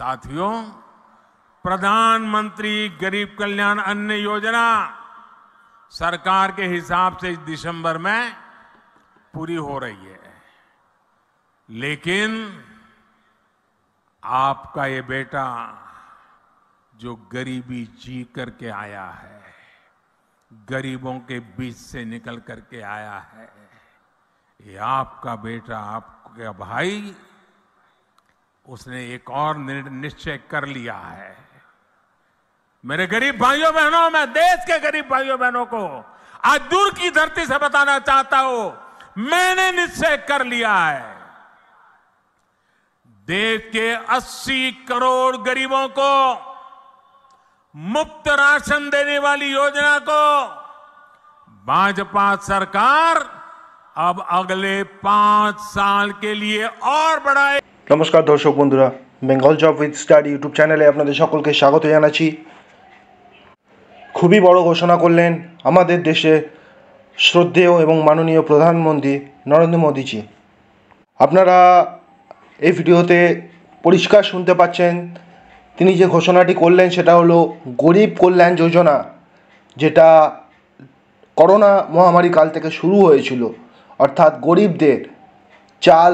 साथियों प्रधानमंत्री गरीब कल्याण अन्न योजना सरकार के हिसाब से दिसंबर में पूरी हो रही है लेकिन आपका ये बेटा जो गरीबी जी करके आया है गरीबों के बीच से निकल करके आया है ये आपका बेटा आपका भाई उसने एक और निश्चय कर लिया है मेरे गरीब भाइयों बहनों मैं देश के गरीब भाइयों बहनों को आज दूर की धरती से बताना चाहता हूं मैंने निश्चय कर लिया है देश के 80 करोड़ गरीबों को मुफ्त राशन देने वाली योजना को भाजपा सरकार अब अगले पांच साल के लिए और बढ़ाए নমস্কার দর্শক বন্ধুরা Bengal job with star YouTube চ্যানেলে আপনাদের সকলকে স্বাগত জানাচ্ছি খুবই বড় ঘোষণা করলেন আমাদের দেশে শ্রদ্ধেয় এবং মাননীয় প্রধানমন্ত্রী নরেন্দ্র মোদীজি আপনারা এই ভিডিওতে পরিষ্কার শুনতে পাচ্ছেন তিনি যে ঘোষণাটি করলেন সেটা হলো গরিব কল্যাণ যোজনা যেটা করোনা মহামারী কাল থেকে শুরু হয়েছিল অর্থাৎ গরিবদের চাল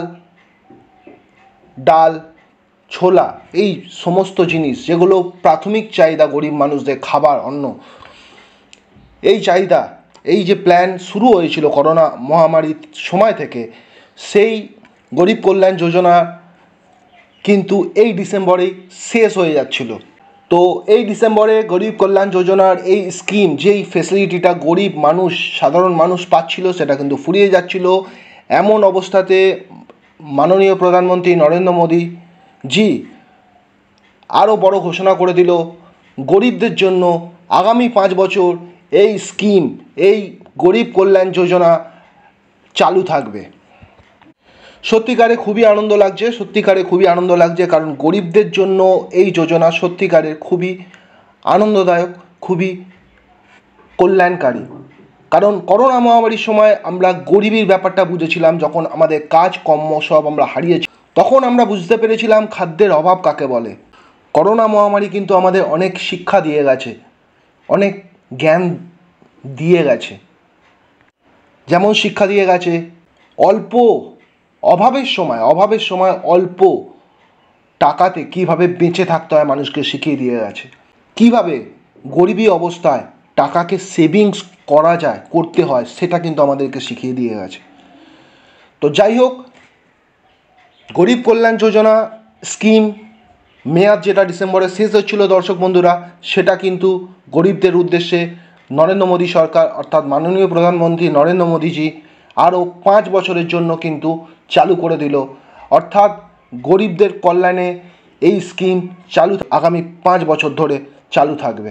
ডাল ছোলা এই সমস্ত জিনিস যেগুলো প্রাথমিক চাহিদা গরিব মানুষদের খাবার অন্ন এই চাহিদা এই যে প্ল্যান শুরু হয়েছিল করোনা মহামারীর সময় থেকে সেই গরিব কল্যাণ যোজনা কিন্তু এই ডিসেম্বরেই শেষ হয়ে যাচ্ছিল তো এই ডিসেম্বরে গরিব কল্যাণ যোজনার এই স্কিম যেই ফেসিলিটিটা গরিব মানুষ সাধারণ মানুষ পাচ্ছিল সেটা কিন্তু ফুরিয়ে যাচ্ছিল এমন অবস্থাতে মাননীয় প্রধানমন্ত্রী নরেন্দ্র মোদী জি আরও বড় ঘোষণা করে দিল গরিবদের জন্য আগামী পাঁচ বছর এই স্কিম এই গরিব কল্যাণ যোজনা চালু থাকবে সত্যিকারে খুবই আনন্দ লাগছে সত্যিকারে খুবই আনন্দ লাগছে কারণ গরিবদের জন্য এই যোজনা সত্যিকারের খুবই আনন্দদায়ক খুবই কল্যাণকারী কারণ করোনা মহামারীর সময় আমরা গরিবের ব্যাপারটা বুঝেছিলাম যখন আমাদের কাজ কর্ম সব আমরা হারিয়েছি তখন আমরা বুঝতে পেরেছিলাম খাদ্যের অভাব কাকে বলে করোনা মহামারী কিন্তু আমাদের অনেক শিক্ষা দিয়ে গেছে অনেক জ্ঞান দিয়ে গেছে যেমন শিক্ষা দিয়ে গেছে অল্প অভাবের সময় অভাবের সময় অল্প টাকাতে কিভাবে বেঁচে থাকতে হয় মানুষকে শিখিয়ে দিয়ে গেছে কিভাবে গরিবী অবস্থায় টাকাকে সেভিংস করা যায় করতে হয় সেটা কিন্তু আমাদেরকে শিখিয়ে দিয়ে গেছে তো যাই হোক গরিব কল্যাণ যোজনা স্কিম মেয়াদ যেটা ডিসেম্বরে শেষ হচ্ছিল দর্শক বন্ধুরা সেটা কিন্তু গরিবদের উদ্দেশ্যে নরেন্দ্র মোদী সরকার অর্থাৎ মাননীয় প্রধানমন্ত্রী নরেন্দ্র মোদীজি আরও পাঁচ বছরের জন্য কিন্তু চালু করে দিল অর্থাৎ গরিবদের কল্যাণে এই স্কিম চালু আগামী পাঁচ বছর ধরে চালু থাকবে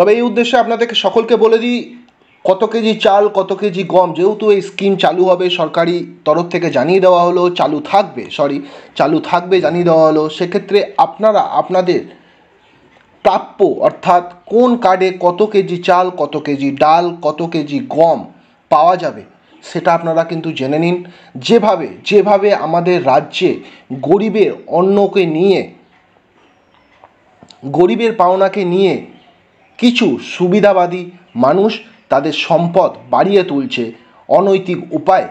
তবে এই উদ্দেশ্যে আপনাদেরকে সকলকে বলে দিই কত কেজি চাল কত কেজি গম যেহেতু এই স্কিম চালু হবে সরকারি তরফ থেকে জানিয়ে দেওয়া হলো চালু থাকবে সরি চালু থাকবে জানিয়ে দেওয়া হলো সেক্ষেত্রে আপনারা আপনাদের প্রাপ্য অর্থাৎ কোন কার্ডে কত কেজি চাল কত কেজি ডাল কত কেজি গম পাওয়া যাবে সেটা আপনারা কিন্তু জেনে নিন যেভাবে যেভাবে আমাদের রাজ্যে গরিবের অন্নকে নিয়ে গরিবের পাওনাকে নিয়ে কিছু সুবিধাবাদী মানুষ তাদের সম্পদ বাড়িয়ে তুলছে অনৈতিক উপায়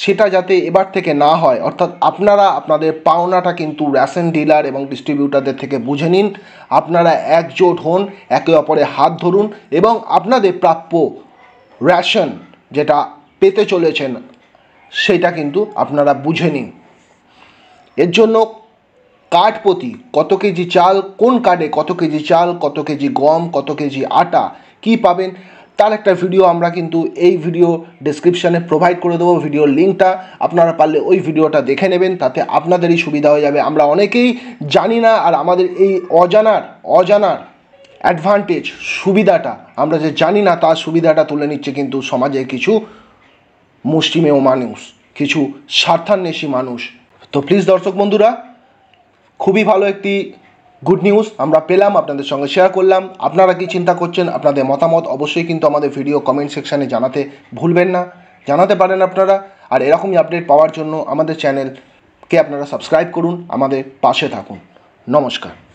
সেটা যাতে এবার থেকে না হয় অর্থাৎ আপনারা আপনাদের পাওনাটা কিন্তু রেশন ডিলার এবং ডিস্ট্রিবিউটারদের থেকে বুঝে নিন আপনারা একজোট হন একে অপরে হাত ধরুন এবং আপনাদের প্রাপ্য রেশন যেটা পেতে চলেছেন সেটা কিন্তু আপনারা বুঝে নিন এর জন্য কাঠ প্রতি কত কেজি চাল কোন কার্ডে কত কেজি চাল কত কেজি গম কত কেজি আটা কি পাবেন তার একটা ভিডিও আমরা কিন্তু এই ভিডিও ডিসক্রিপশানে প্রোভাইড করে দেবো ভিডিওর লিঙ্কটা আপনারা পারলে ওই ভিডিওটা দেখে নেবেন তাতে আপনাদেরই সুবিধা হয়ে যাবে আমরা অনেকেই জানি না আর আমাদের এই অজানার অজানার অ্যাডভান্টেজ সুবিধাটা আমরা যে জানি না তার সুবিধাটা তুলে নিচ্ছে কিন্তু সমাজে কিছু মুষ্টিমেয় মানুষ কিছু স্বার্থান্বেষী মানুষ তো প্লিজ দর্শক বন্ধুরা খুবই ভালো একটি গুড নিউজ আমরা পেলাম আপনাদের সঙ্গে শেয়ার করলাম আপনারা কি চিন্তা করছেন আপনাদের মতামত অবশ্যই কিন্তু আমাদের ভিডিও কমেন্ট সেকশানে জানাতে ভুলবেন না জানাতে পারেন আপনারা আর এরকমই আপডেট পাওয়ার জন্য আমাদের চ্যানেলকে আপনারা সাবস্ক্রাইব করুন আমাদের পাশে থাকুন নমস্কার